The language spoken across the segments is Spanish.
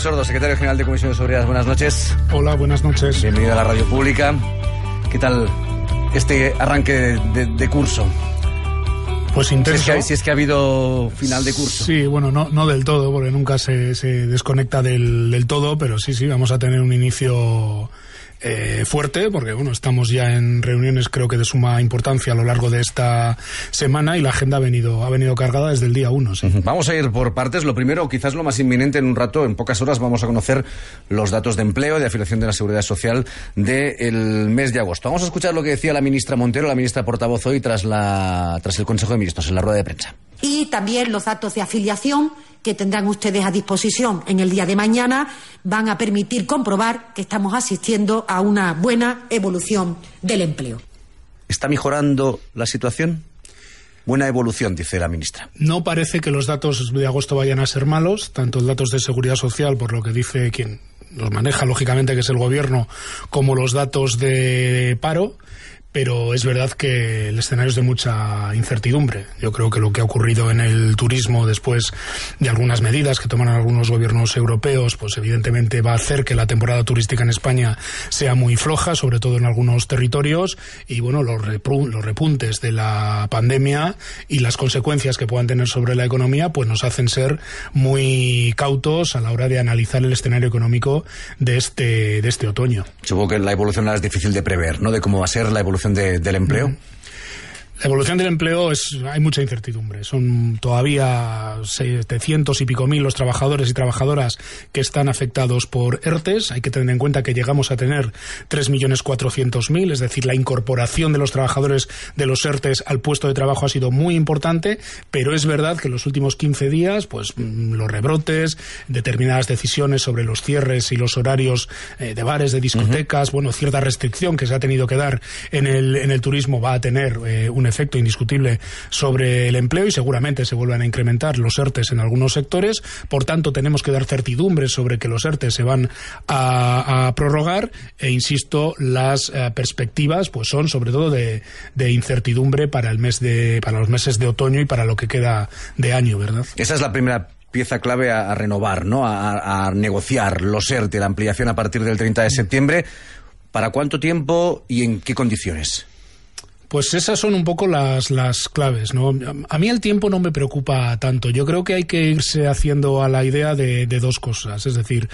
Sordo, secretario general de Comisión de Buenas noches. Hola, buenas noches. Bienvenido a la radio pública. ¿Qué tal este arranque de, curso? Pues intenso. Si es, que, si es, que, ha habido final de curso. Sí, bueno, no, no del todo, porque nunca se, desconecta del, del todo, pero sí, sí, vamos a tener un inicio eh, fuerte, porque bueno, estamos ya en reuniones creo que de suma importancia a lo largo de esta semana y la agenda ha venido, ha venido cargada desde el día 1. Vamos a ir por partes. Lo primero, quizás lo más inminente en un rato, en pocas horas, vamos a conocer los datos de empleo y de afiliación de la Seguridad Social del mes de agosto. Vamos a escuchar lo que decía la ministra Montero, la ministra portavoz hoy tras, la, tras el Consejo de Ministros en la rueda de prensa. Y también los datos de afiliación que tendrán ustedes a disposición en el día de mañana van a permitir comprobar que estamos asistiendo a una buena evolución del empleo. ¿Está mejorando la situación? Buena evolución, dice la ministra. No parece que los datos de agosto vayan a ser malos, tanto los datos de seguridad social, por lo que dice quien los maneja, lógicamente, que es el gobierno, como los datos de paro pero es verdad que el escenario es de mucha incertidumbre. Yo creo que lo que ha ocurrido en el turismo después de algunas medidas que toman algunos gobiernos europeos, pues evidentemente va a hacer que la temporada turística en España sea muy floja, sobre todo en algunos territorios, y bueno, los, los repuntes de la pandemia y las consecuencias que puedan tener sobre la economía, pues nos hacen ser muy cautos a la hora de analizar el escenario económico de este, de este otoño. Supongo que la evolución es difícil de prever, ¿no? De cómo va a ser la evolución del empleo. La evolución del empleo es hay mucha incertidumbre. Son todavía 700 y pico mil los trabajadores y trabajadoras que están afectados por ERTES. Hay que tener en cuenta que llegamos a tener 3.400.000, es decir, la incorporación de los trabajadores de los ERTES al puesto de trabajo ha sido muy importante, pero es verdad que en los últimos 15 días, pues mm, los rebrotes, determinadas decisiones sobre los cierres y los horarios eh, de bares, de discotecas, bueno, cierta restricción que se ha tenido que dar en el, en el turismo va a tener eh, un efecto efecto indiscutible sobre el empleo y seguramente se vuelvan a incrementar los ERTES en algunos sectores. Por tanto, tenemos que dar certidumbre sobre que los ERTES se van a, prorrogar e, insisto, las eh, perspectivas pues son sobre todo de, incertidumbre para, el mes de, para los meses de otoño y para lo que queda de año, ¿verdad? Esa es la primera pieza clave a, renovar, ¿no? A, negociar los ERTE, la ampliación a partir del 30 de septiembre. ¿Para cuánto tiempo y en qué condiciones? Pues esas son un poco las, las claves, ¿no? A mí el tiempo no me preocupa tanto. Yo creo que hay que irse haciendo a la idea de, de dos cosas. Es decir,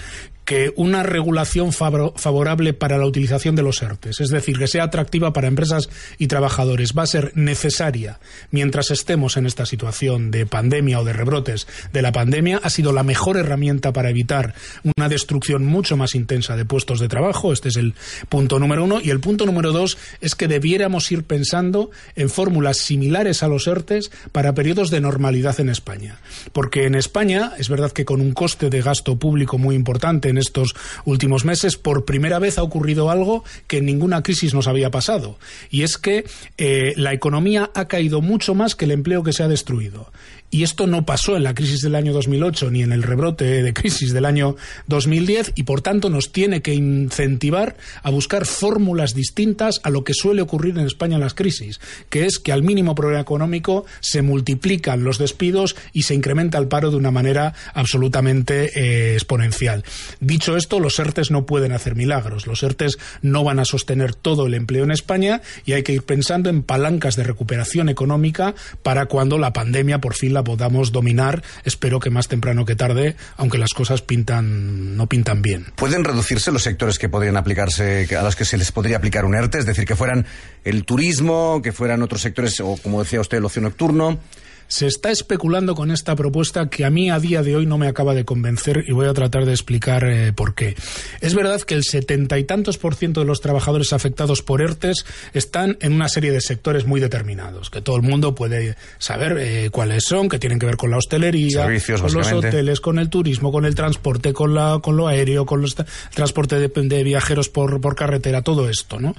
que una regulación favorable para la utilización de los ERTES, es decir, que sea atractiva para empresas y trabajadores, va a ser necesaria mientras estemos en esta situación de pandemia o de rebrotes de la pandemia, ha sido la mejor herramienta para evitar una destrucción mucho más intensa de puestos de trabajo. Este es el punto número uno. Y el punto número dos es que debiéramos ir pensando en fórmulas similares a los ERTES para periodos de normalidad en España. Porque en España es verdad que con un coste de gasto público muy importante en estos últimos meses, por primera vez ha ocurrido algo que en ninguna crisis nos había pasado. Y es que eh, la economía ha caído mucho más que el empleo que se ha destruido. Y esto no pasó en la crisis del año 2008 ni en el rebrote de crisis del año 2010 y por tanto nos tiene que incentivar a buscar fórmulas distintas a lo que suele ocurrir en España en las crisis, que es que al mínimo problema económico se multiplican los despidos y se incrementa el paro de una manera absolutamente eh, exponencial. Dicho esto, los ERTES no pueden hacer milagros. Los ERTES no van a sostener todo el empleo en España y hay que ir pensando en palancas de recuperación económica para cuando la pandemia por fin la podamos dominar, espero que más temprano que tarde, aunque las cosas pintan no pintan bien. ¿Pueden reducirse los sectores que podrían aplicarse, a los que se les podría aplicar un ERTE? Es decir, que fueran el turismo, que fueran otros sectores, o como decía usted, el ocio nocturno se está especulando con esta propuesta que a mí a día de hoy no me acaba de convencer y voy a tratar de explicar eh, por qué. Es verdad que el setenta y tantos por ciento de los trabajadores afectados por ERTES están en una serie de sectores muy determinados, que todo el mundo puede saber eh, cuáles son, que tienen que ver con la hostelería, con los hoteles, con el turismo, con el transporte, con, lo aéreo, con los, el transporte de, viajeros por, carretera, todo esto, ¿no?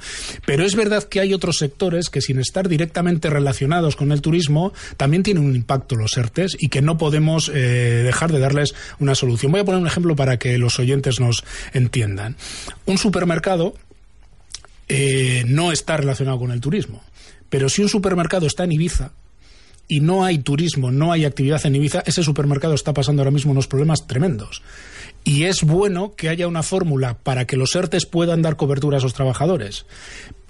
Pero es verdad que hay otros sectores que sin estar directamente relacionados con el turismo, también tienen un impacto los ERTES y que no podemos eh, dejar de darles una solución. Voy a poner un ejemplo para que los oyentes nos entiendan. Un supermercado eh, no está relacionado con el turismo. Pero si un supermercado está en Ibiza, y no hay turismo, no hay actividad en Ibiza, ese supermercado está pasando ahora mismo unos problemas tremendos. Y es bueno que haya una fórmula para que los ERTES puedan dar cobertura a esos trabajadores.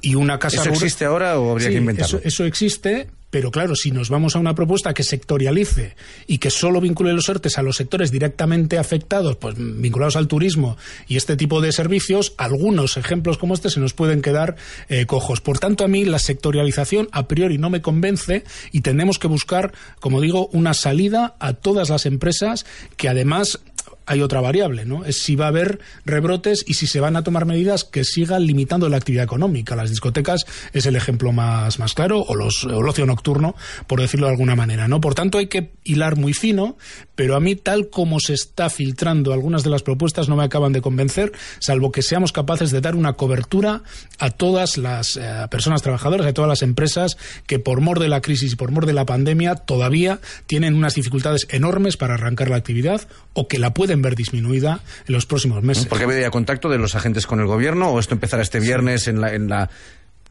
Y una casa ¿Eso existe ahora o habría que inventarlo? Eso, eso existe, pero claro, si nos vamos a una propuesta que sectorialice y que solo vincule los ERTES a los sectores directamente afectados, pues vinculados al turismo y este tipo de servicios, algunos ejemplos como este se nos pueden quedar eh, cojos. Por tanto, a mí la sectorialización a priori no me convence y tenemos que buscar, como digo, una salida a todas las empresas que además hay otra variable, ¿no? Es si va a haber rebrotes y si se van a tomar medidas que sigan limitando la actividad económica. Las discotecas es el ejemplo más, más claro, o, los, el ocio nocturno, por decirlo de alguna manera, ¿no? Por tanto, hay que hilar muy fino, pero a mí, tal como se está filtrando algunas de las propuestas, no me acaban de convencer, salvo que seamos capaces de dar una cobertura a todas las eh, personas trabajadoras, a todas las empresas que por mor de la crisis y por mor de la pandemia todavía tienen unas dificultades enormes para arrancar la actividad o que la pueden en ver disminuida en los próximos meses. ¿Por qué veía contacto de los agentes con el gobierno o esto empezará este viernes en, la,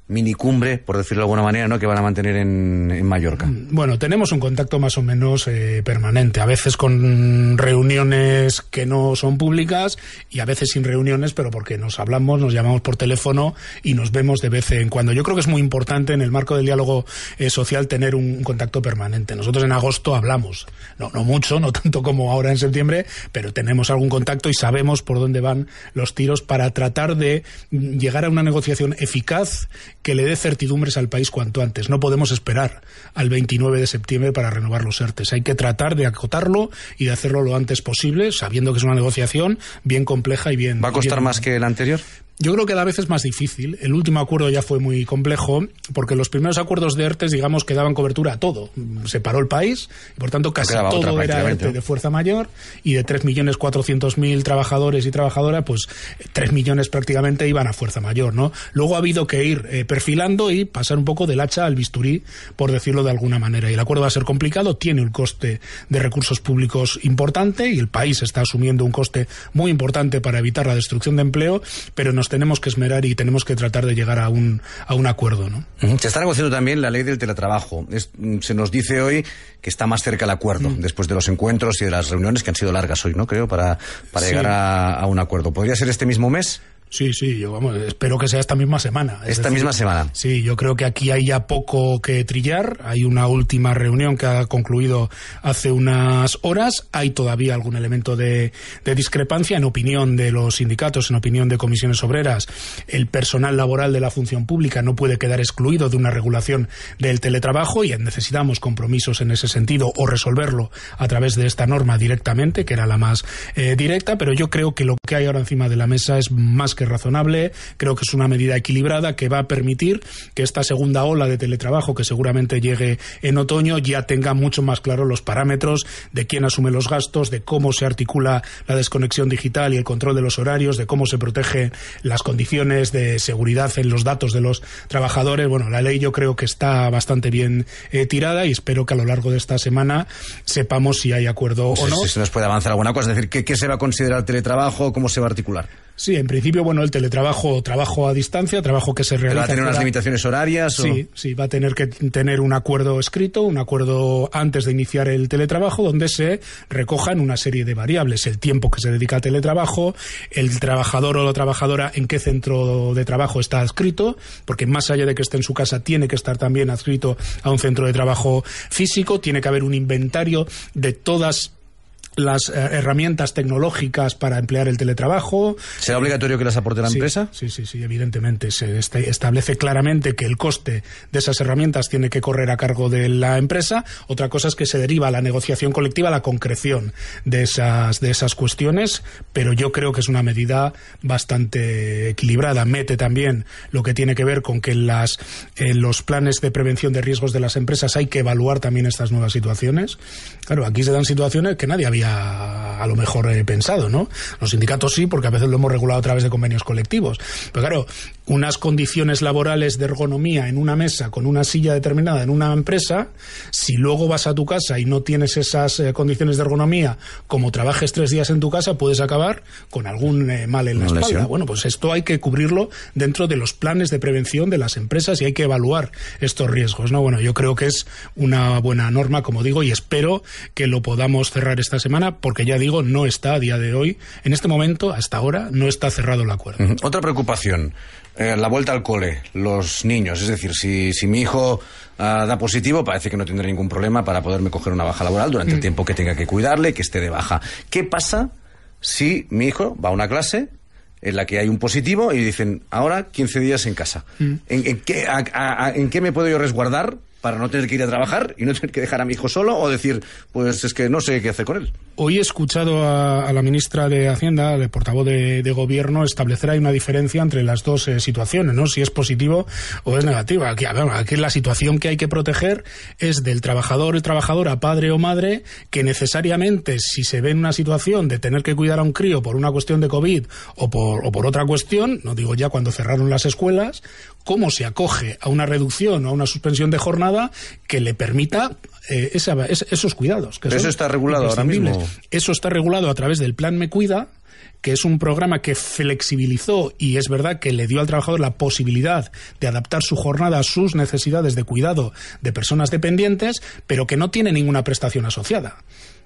minicumbre, por decirlo de alguna manera, ¿no? que van a mantener en, Mallorca. Bueno, tenemos un contacto más o menos eh, permanente, a veces con reuniones que no son públicas y a veces sin reuniones, pero porque nos hablamos, nos llamamos por teléfono y nos vemos de vez en cuando. Yo creo que es muy importante en el marco del diálogo eh, social tener un, contacto permanente. Nosotros en agosto hablamos, no, no mucho, no tanto como ahora en septiembre, pero tenemos algún contacto y sabemos por dónde van los tiros para tratar de llegar a una negociación eficaz que le dé certidumbres al país cuanto antes. No podemos esperar al 29 de septiembre para renovar los ERTES. Hay que tratar de acotarlo y de hacerlo lo antes posible, sabiendo que es una negociación bien compleja y bien. ¿Va a costar más que el anterior? Yo creo que cada vez es más difícil. El último acuerdo ya fue muy complejo, porque los primeros acuerdos de ERTES, digamos, que daban cobertura a todo. Se paró el país, por tanto casi todo era de fuerza mayor, y de 3.400.000 trabajadores y trabajadoras, pues 3 millones prácticamente iban a fuerza mayor, ¿no? Luego ha habido que ir eh, perfilando y pasar un poco del hacha al bisturí, por decirlo de alguna manera. Y el acuerdo va a ser complicado, tiene un coste de recursos públicos importante, y el país está asumiendo un coste muy importante para evitar la destrucción de empleo, pero nos tenemos que esmerar y tenemos que tratar de llegar a un, a un acuerdo. ¿no? Se está negociando también la ley del teletrabajo. Mm, se nos dice hoy que está más cerca el acuerdo, mm. después de los encuentros y de las reuniones que han sido largas hoy, ¿no? Creo, para, para llegar a un acuerdo. ¿Podría ser este mismo mes? Sí, sí, yo vamos, espero que sea esta misma semana. esta misma semana. Sí, yo creo que aquí hay ya poco que trillar. Hay una última reunión que ha concluido hace unas horas. Hay todavía algún elemento de, discrepancia en opinión de los sindicatos, en opinión de comisiones obreras. El personal laboral de la función pública no puede quedar excluido de una regulación del teletrabajo y necesitamos compromisos en ese sentido o resolverlo a través de esta norma directamente, que era la más eh, directa. Pero yo creo que lo que hay ahora encima de la mesa es más que razonable, creo que es una medida equilibrada que va a permitir que esta segunda ola de teletrabajo que seguramente llegue en otoño ya tenga mucho más claro los parámetros de quién asume los gastos, de cómo se articula la desconexión digital y el control de los horarios, de cómo se protege las condiciones de seguridad en los datos de los trabajadores. Bueno, la ley yo creo que está bastante bien eh, tirada y espero que a lo largo de esta semana sepamos si hay acuerdo o no. Si se nos puede avanzar alguna cosa, es decir, ¿qué, qué se va a considerar teletrabajo? ¿Cómo se va a articular? Sí, en principio, bueno, el teletrabajo, trabajo a distancia, trabajo que se realiza. ¿Va a tener unas limitaciones horarias? Sí, sí, va a tener que tener un acuerdo escrito, un acuerdo antes de iniciar el teletrabajo, donde se recojan una serie de variables. El tiempo que se dedica al teletrabajo, el trabajador o la trabajadora en qué centro de trabajo está adscrito, porque más allá de que esté en su casa, tiene que estar también adscrito a un centro de trabajo físico, tiene que haber un inventario de todas las eh, herramientas tecnológicas para emplear el teletrabajo. ¿Será obligatorio que las aporte la empresa? Sí, sí, sí, evidentemente. Se este, establece claramente que el coste de esas herramientas tiene que correr a cargo de la empresa. Otra cosa es que se deriva a la negociación colectiva, la concreción de esas, de esas cuestiones, pero yo creo que es una medida bastante equilibrada. Mete también lo que tiene que ver con que las, eh, los planes de prevención de riesgos de las empresas hay que evaluar también estas nuevas situaciones. Claro, aquí se dan situaciones que nadie había a lo mejor he pensado, ¿no? Los sindicatos sí, porque a veces lo hemos regulado a través de convenios colectivos. Pero claro, unas condiciones laborales de ergonomía en una mesa con una silla determinada en una empresa, si luego vas a tu casa y no tienes esas eh, condiciones de ergonomía, como trabajes tres días en tu casa, puedes acabar con algún eh, mal en la espalda. Bueno, pues esto hay que cubrirlo dentro de los planes de prevención de las empresas y hay que evaluar estos riesgos, ¿no? Bueno, yo creo que es una buena norma, como digo, y espero que lo podamos cerrar esta semana porque ya digo, no está a día de hoy, en este momento, hasta ahora, no está cerrado el acuerdo. Otra preocupación, eh, la vuelta al cole, los niños. Es decir, si, mi hijo ah, da positivo, parece que no tendré ningún problema para poderme coger una baja laboral durante el mm. tiempo que tenga que cuidarle, que esté de baja. ¿Qué pasa si mi hijo va a una clase en la que hay un positivo y dicen, ahora 15 días en casa? Mm. ¿En, qué, ¿En qué me puedo yo resguardar para no tener que ir a trabajar y no tener que dejar a mi hijo solo o decir, pues es que no sé qué hacer con él. Hoy he escuchado a, la ministra de Hacienda, al portavoz de, Gobierno, establecer ahí una diferencia entre las dos eh, situaciones, ¿no? Si es positivo o es negativa. Aquí, la situación que hay que proteger es del trabajador y trabajadora, padre o madre, que necesariamente si se ve en una situación de tener que cuidar a un crío por una cuestión de COVID o por otra cuestión, no digo ya cuando cerraron las escuelas, cómo se acoge a una reducción o a una suspensión de jornada que le permita eh, esos cuidados. eso está regulado ahora mismo. Eso está regulado a través del Plan Me Cuida, que es un programa que flexibilizó y es verdad que le dio al trabajador la posibilidad de adaptar su jornada a sus necesidades de cuidado de personas dependientes, pero que no tiene ninguna prestación asociada.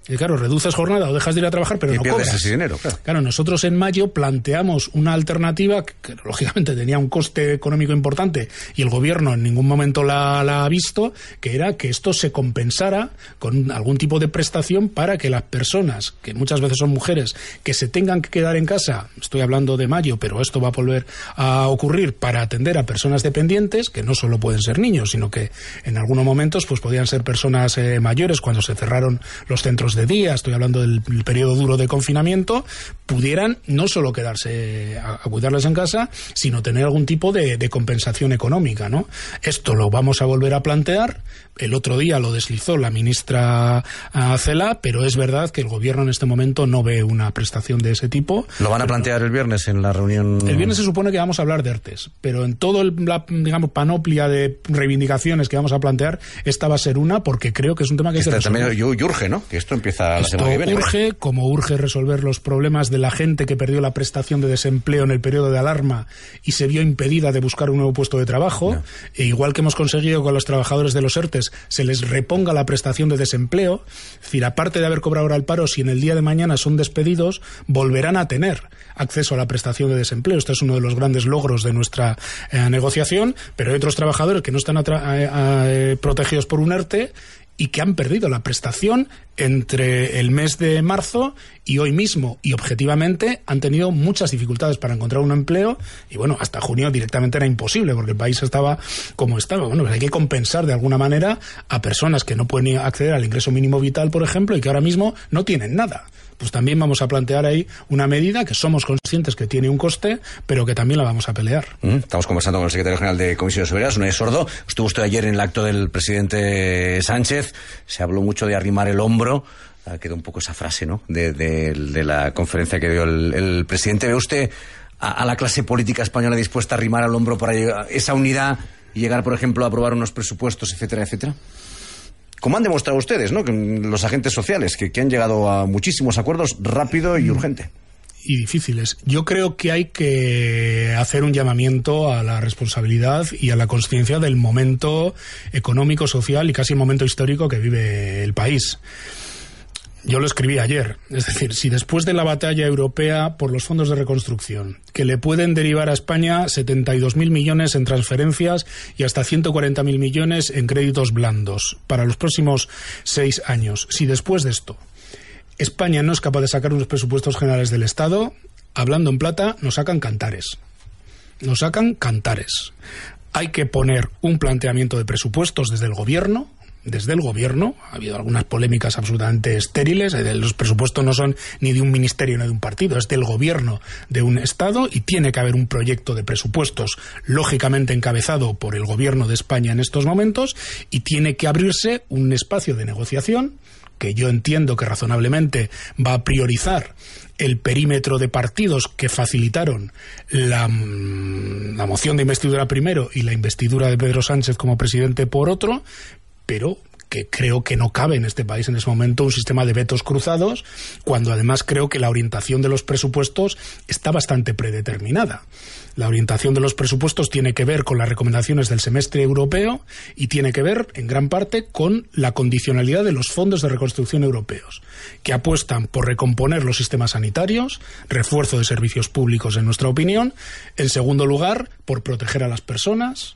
Y eh, claro, reduces jornada o dejas de ir a trabajar, pero no cobras. dinero. Claro. nosotros en mayo planteamos una alternativa que, lógicamente tenía un coste económico importante y el gobierno en ningún momento la, ha visto, que era que esto se compensara con algún tipo de prestación para que las personas, que muchas veces son mujeres, que se tengan que quedar en casa, estoy hablando de mayo, pero esto va a volver a ocurrir para atender a personas dependientes, que no solo pueden ser niños, sino que en algunos momentos pues podían ser personas eh, mayores cuando se cerraron los centros de días, estoy hablando del periodo duro de confinamiento, pudieran no solo quedarse a, cuidarles en casa, sino tener algún tipo de, compensación económica, ¿no? Esto lo vamos a volver a plantear. El otro día lo deslizó la ministra ah, Cela, pero es verdad que el gobierno en este momento no ve una prestación de ese tipo. ¿Lo van a plantear el viernes en la reunión? El viernes se supone que vamos a hablar de artes pero en toda la, digamos, panoplia de reivindicaciones que vamos a plantear, esta va a ser una porque creo que es un tema que este también yo, urge, ¿no? Que esto esto urge, como urge resolver los problemas de la gente que perdió la prestación de desempleo en el periodo de alarma y se vio impedida de buscar un nuevo puesto de trabajo, e igual que hemos conseguido con los trabajadores de los ERTES se les reponga la prestación de desempleo, es decir, aparte de haber cobrado ahora el paro, si en el día de mañana son despedidos, volverán a tener acceso a la prestación de desempleo. Este es uno de los grandes logros de nuestra eh, negociación, pero hay otros trabajadores que no están eh, eh, protegidos por un ERTE y que han perdido la prestación entre el mes de marzo y hoy mismo. Y objetivamente han tenido muchas dificultades para encontrar un empleo. Y bueno, hasta junio directamente era imposible porque el país estaba como estaba. Bueno, pues hay que compensar de alguna manera a personas que no pueden acceder al ingreso mínimo vital, por ejemplo, y que ahora mismo no tienen nada pues también vamos a plantear ahí una medida que somos conscientes que tiene un coste, pero que también la vamos a pelear. Mm, estamos conversando con el secretario general de Comisiones Obreras, no es sordo. Estuvo usted ayer en el acto del presidente Sánchez, se habló mucho de arrimar el hombro. quedó un poco esa frase, ¿no? De, la conferencia que dio el, presidente. ¿Ve usted a, la clase política española dispuesta a arrimar el hombro para llegar, esa unidad y llegar, por ejemplo, a aprobar unos presupuestos, etcétera, etcétera? como han demostrado ustedes, ¿no? los agentes sociales, que, que han llegado a muchísimos acuerdos rápido y urgente y difíciles. Yo creo que hay que hacer un llamamiento a la responsabilidad y a la conciencia del momento económico, social y casi momento histórico que vive el país yo lo escribí ayer, es decir, si después de la batalla europea por los fondos de reconstrucción, que le pueden derivar a España 72.000 millones en transferencias y hasta 140.000 millones en créditos blandos para los próximos seis años, si después de esto España no es capaz de sacar unos presupuestos generales del Estado, hablando en plata, nos sacan cantares. Nos sacan cantares. Hay que poner un planteamiento de presupuestos desde el Gobierno, desde el gobierno. Ha habido algunas polémicas absolutamente estériles. Eh, los presupuestos no son ni de un ministerio ni de un partido, es del gobierno de un Estado y tiene que haber un proyecto de presupuestos, lógicamente encabezado por el gobierno de España en estos momentos, y tiene que abrirse un espacio de negociación que yo entiendo que razonablemente va a priorizar el perímetro de partidos que facilitaron la, mm, moción de investidura primero y la investidura de Pedro Sánchez como presidente por otro, pero que creo que no cabe en este país en ese momento un sistema de vetos cruzados, cuando además creo que la orientación de los presupuestos está bastante predeterminada. La orientación de los presupuestos tiene que ver con las recomendaciones del semestre europeo y tiene que ver, en gran parte, con la condicionalidad de los fondos de reconstrucción europeos, que apuestan por recomponer los sistemas sanitarios, refuerzo de servicios públicos, en nuestra opinión, en segundo lugar, por proteger a las personas,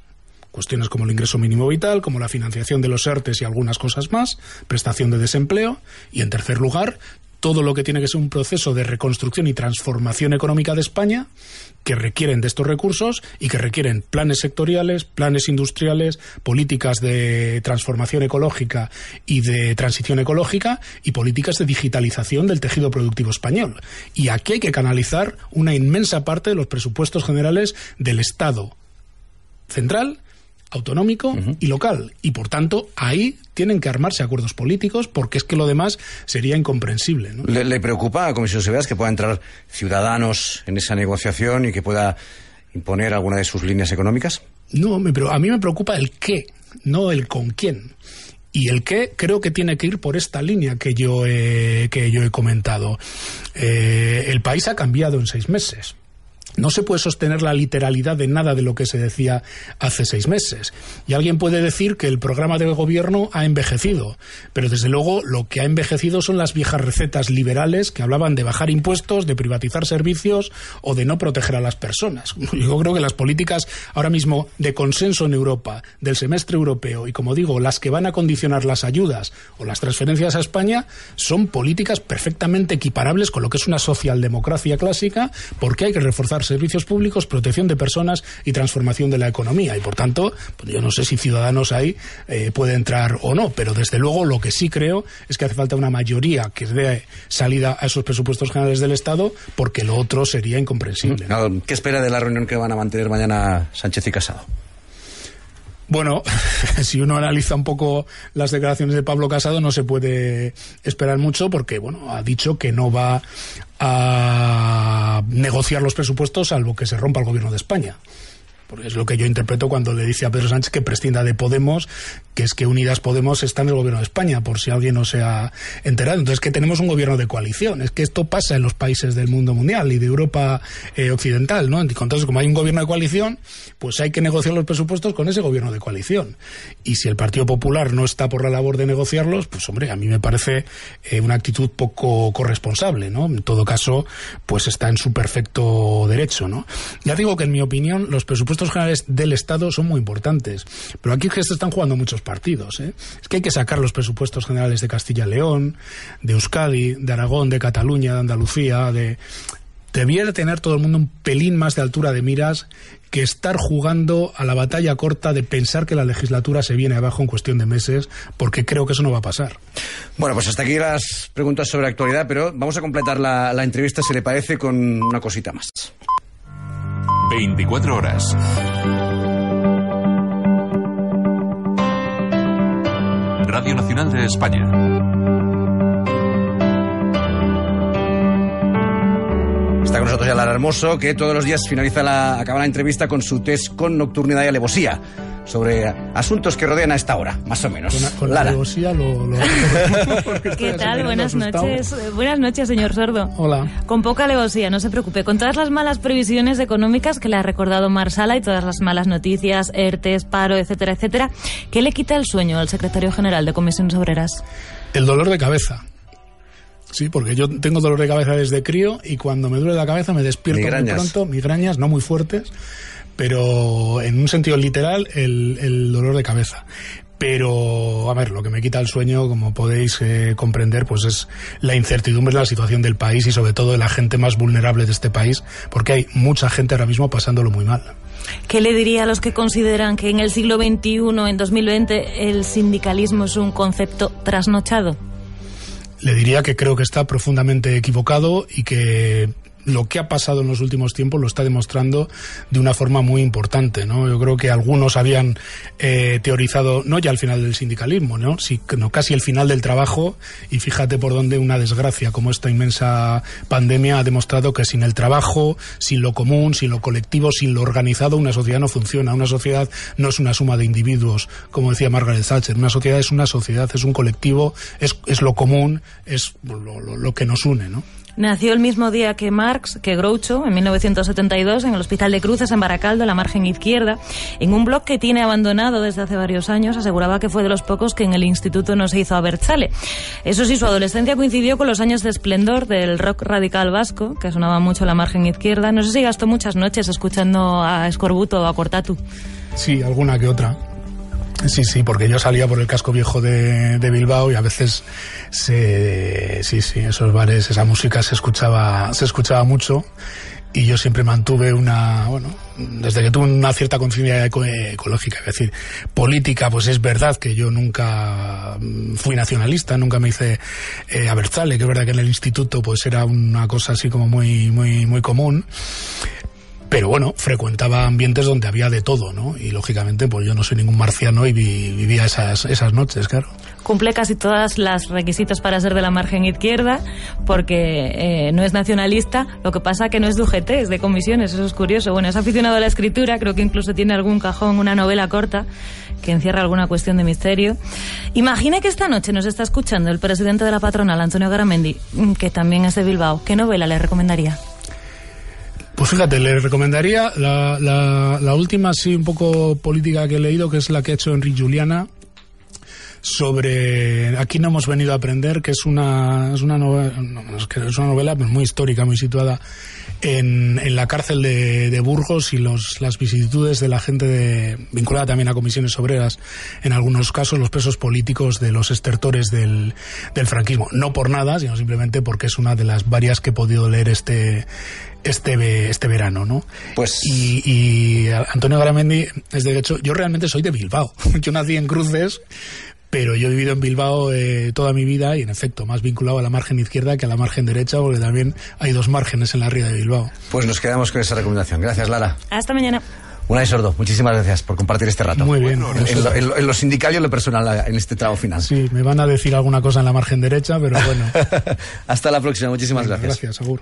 cuestiones como el ingreso mínimo vital, como la financiación de los ERTES y algunas cosas más, prestación de desempleo y, en tercer lugar, todo lo que tiene que ser un proceso de reconstrucción y transformación económica de España que requieren de estos recursos y que requieren planes sectoriales, planes industriales, políticas de transformación ecológica y de transición ecológica y políticas de digitalización del tejido productivo español. Y aquí hay que canalizar una inmensa parte de los presupuestos generales del Estado central autonómico y local. Y por tanto, ahí tienen que armarse acuerdos políticos porque es que lo demás sería incomprensible. ¿Le, preocupa a Comisión Seguridad que pueda entrar ciudadanos en esa negociación y que pueda imponer alguna de sus líneas económicas? No, pero a mí me preocupa el qué, no el con quién. Y el qué creo que tiene que ir por esta línea que yo he, que yo he comentado. Eh, el país ha cambiado en seis meses no se puede sostener la literalidad de nada de lo que se decía hace seis meses. Y alguien puede decir que el programa de gobierno ha envejecido, pero desde luego lo que ha envejecido son las viejas recetas liberales que hablaban de bajar impuestos, de privatizar servicios o de no proteger a las personas. Yo creo que las políticas ahora mismo de consenso en Europa, del semestre europeo y, como digo, las que van a condicionar las ayudas o las transferencias a España son políticas perfectamente equiparables con lo que es una socialdemocracia clásica porque hay que reforzar servicios públicos, protección de personas y transformación de la economía. Y por tanto, pues, yo no sé si Ciudadanos ahí eh, puede entrar o no, pero desde luego lo que sí creo es que hace falta una mayoría que dé salida a esos presupuestos generales del Estado, porque lo otro sería incomprensible. ¿Qué espera de la reunión que van a mantener mañana Sánchez y Casado? Bueno, si uno analiza un poco las declaraciones de Pablo Casado, no se puede esperar mucho porque, bueno, ha dicho que no va a negociar los presupuestos salvo que se rompa el gobierno de España porque es lo que yo interpreto cuando le dice a Pedro Sánchez que prescinda de Podemos, que es que Unidas Podemos está en el gobierno de España, por si alguien no se ha enterado. Entonces, que tenemos un gobierno de coalición, es que esto pasa en los países del mundo mundial y de Europa eh, occidental, ¿no? Entonces, como hay un gobierno de coalición, pues hay que negociar los presupuestos con ese gobierno de coalición. Y si el Partido Popular no está por la labor de negociarlos, pues hombre, a mí me parece eh, una actitud poco corresponsable, ¿no? En todo caso, pues está en su perfecto derecho, ¿no? Ya digo que en mi opinión los presupuestos presupuestos generales del Estado son muy importantes. Pero aquí es que se están jugando muchos partidos. ¿eh? Es que hay que sacar los presupuestos generales de Castilla y León, de Euskadi, de Aragón, de Cataluña, de Andalucía, de... Debiera tener todo el mundo un pelín más de altura de miras que estar jugando a la batalla corta de pensar que la legislatura se viene abajo en cuestión de meses, porque creo que eso no va a pasar. Bueno, pues hasta aquí las preguntas sobre actualidad, pero vamos a completar la, la entrevista, si le parece, con una cosita más. 24 horas. Radio Nacional de España. Está con nosotros ya Lara Hermoso, que todos los días finaliza la, acaba la entrevista con su test con nocturnidad y alevosía sobre asuntos que rodean a esta hora, más o menos. Con, la, lo, ¿Qué tal? Buenas noches. Buenas noches, señor Sordo. Hola. Con poca legosía, no se preocupe. Con todas las malas previsiones económicas que le ha recordado Marsala y todas las malas noticias, ERTES, paro, etcétera, etcétera, ¿qué le quita el sueño al secretario general de Comisiones Obreras? El dolor de cabeza. Sí, porque yo tengo dolor de cabeza desde crío y cuando me duele la cabeza me despierto muy pronto, migrañas no muy fuertes, pero en un sentido literal el, dolor de cabeza. Pero, a ver, lo que me quita el sueño, como podéis eh, comprender, pues es la incertidumbre de la situación del país y sobre todo de la gente más vulnerable de este país, porque hay mucha gente ahora mismo pasándolo muy mal. ¿Qué le diría a los que consideran que en el siglo XXI, en 2020, el sindicalismo es un concepto trasnochado? le diría que creo que está profundamente equivocado y que lo que ha pasado en los últimos tiempos lo está demostrando de una forma muy importante. ¿no? Yo creo que algunos habían eh, teorizado, no ya el final del sindicalismo, ¿no? sino casi el final del trabajo, y fíjate por dónde una desgracia como esta inmensa pandemia ha demostrado que sin el trabajo, sin lo común, sin lo colectivo, sin lo organizado, una sociedad no funciona. Una sociedad no es una suma de individuos, como decía Margaret Thatcher. Una sociedad es una sociedad, es un colectivo, es, es lo común, es lo, lo que nos une. ¿no? Nació el mismo día que Marx, que Groucho, en 1972, en el Hospital de Cruces, en Baracaldo, en la margen izquierda. En un blog que tiene abandonado desde hace varios años, aseguraba que fue de los pocos que en el instituto no se hizo a Berchale. Eso sí, su adolescencia coincidió con los años de esplendor del rock radical vasco, que sonaba mucho a la margen izquierda. No sé si gastó muchas noches escuchando a Escorbuto o a Cortatu. Sí, alguna que otra. Sí, sí, porque yo salía por el casco viejo de, de, Bilbao y a veces se, sí, sí, esos bares, esa música se escuchaba, se escuchaba mucho y yo siempre mantuve una, bueno, desde que tuve una cierta conciencia ecológica, es decir, política, pues es verdad que yo nunca mm, fui nacionalista, nunca me hice eh, que es verdad que en el instituto pues era una cosa así como muy, muy, muy común, pero bueno, frecuentaba ambientes donde había de todo, ¿no? Y lógicamente, pues yo no soy ningún marciano y vivía esas, noches, claro. Cumple casi todas las requisitos para ser de la margen izquierda, porque eh, no es nacionalista, lo que pasa que no es de UGT, es de comisiones, eso es curioso. Bueno, es aficionado a la escritura, creo que incluso tiene algún cajón, una novela corta, que encierra alguna cuestión de misterio. Imagina que esta noche nos está escuchando el presidente de la patronal, Antonio Garamendi, mm, que también es de Bilbao. ¿Qué novela le recomendaría? Pues fíjate, le recomendaría la, última, sí, un poco política que he leído, que es la que ha hecho Enrique Juliana, sobre aquí no hemos venido a aprender que es una es novela, es una novela muy histórica muy situada en, en la cárcel de, Burgos y los, las vicisitudes de la gente de, vinculada también a comisiones obreras en algunos casos los presos políticos de los estertores del, del franquismo no por nada sino simplemente porque es una de las varias que he podido leer este este, este verano, ¿no? Pues... Y, Antonio Garamendi es de hecho, yo realmente soy de Bilbao. Yo nací en Cruces, pero yo he vivido en Bilbao eh, toda mi vida y en efecto más vinculado a la margen izquierda que a la margen derecha porque también hay dos márgenes en la ría de Bilbao. Pues nos quedamos con esa recomendación. Gracias, Lara. Hasta mañana. Una y Sordo, muchísimas gracias por compartir este rato. Muy bien. en, los lo, personal, eh, en este trabajo final. Sí, me van a decir alguna cosa en la margen derecha, pero bueno. Hasta la próxima, muchísimas gracias. Gracias, seguro.